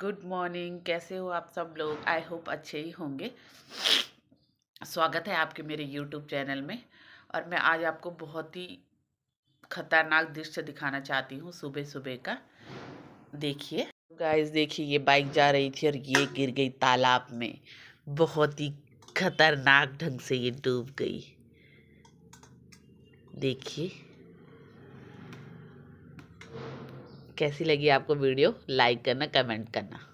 good morning कैसे हो आप सब लोग आई होप अच्छे ही होंगे स्वागत है आपके मेरे यूट्यूब चैनल में और मैं आज आपको बहुत ही ख़तरनाक दृश्य दिखाना चाहती हूँ सुबह सुबह का देखिए गाइस देखिए ये बाइक जा रही थी और ये गिर गई तालाब में बहुत ही खतरनाक ढंग से ये डूब गई देखिए कैसी लगी आपको वीडियो लाइक करना कमेंट करना